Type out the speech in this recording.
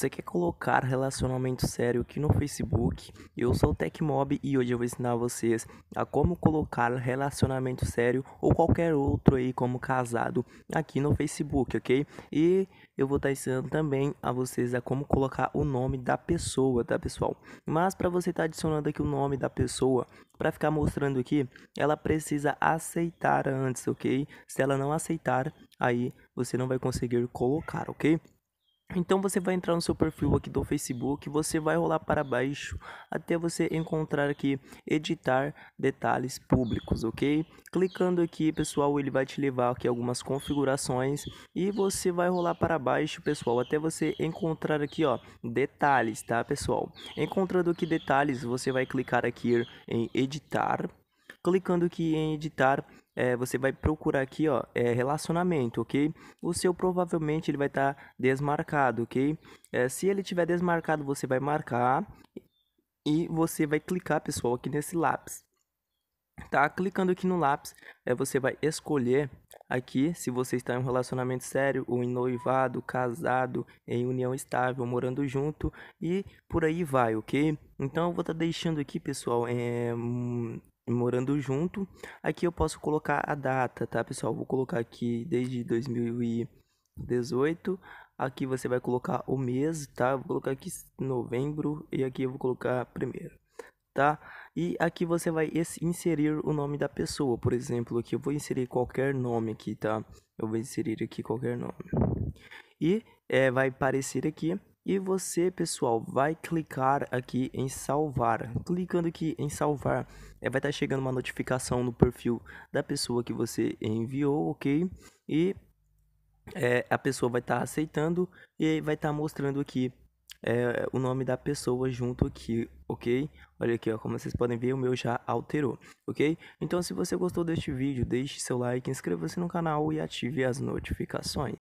você quer colocar relacionamento sério aqui no Facebook, eu sou o Tecmob e hoje eu vou ensinar vocês a como colocar relacionamento sério ou qualquer outro aí como casado aqui no Facebook, ok? E eu vou estar ensinando também a vocês a como colocar o nome da pessoa, tá pessoal? Mas para você estar tá adicionando aqui o nome da pessoa, para ficar mostrando aqui, ela precisa aceitar antes, ok? Se ela não aceitar, aí você não vai conseguir colocar, ok? Então você vai entrar no seu perfil aqui do Facebook, você vai rolar para baixo até você encontrar aqui editar detalhes públicos, ok? Clicando aqui, pessoal, ele vai te levar aqui algumas configurações e você vai rolar para baixo, pessoal, até você encontrar aqui, ó, detalhes, tá, pessoal? Encontrando aqui detalhes, você vai clicar aqui em editar. Clicando aqui em editar, é, você vai procurar aqui, ó, é, relacionamento, ok? O seu provavelmente ele vai estar tá desmarcado, ok? É, se ele tiver desmarcado, você vai marcar e você vai clicar, pessoal, aqui nesse lápis. Tá clicando aqui no lápis, é, você vai escolher aqui se você está em um relacionamento sério, ou em noivado, casado, em união estável, morando junto e por aí vai, ok? Então eu vou estar tá deixando aqui, pessoal, é, hum, morando junto. Aqui eu posso colocar a data, tá, pessoal? Vou colocar aqui desde 2018. Aqui você vai colocar o mês, tá? Vou colocar aqui novembro e aqui eu vou colocar primeiro, tá? E aqui você vai inserir o nome da pessoa, por exemplo, aqui eu vou inserir qualquer nome aqui, tá? Eu vou inserir aqui qualquer nome. E é, vai aparecer aqui e você, pessoal, vai clicar aqui em salvar. Clicando aqui em salvar, é, vai estar tá chegando uma notificação no perfil da pessoa que você enviou, ok? E é, a pessoa vai estar tá aceitando e vai estar tá mostrando aqui é, o nome da pessoa junto aqui, ok? Olha aqui, ó, como vocês podem ver, o meu já alterou, ok? Então, se você gostou deste vídeo, deixe seu like, inscreva-se no canal e ative as notificações.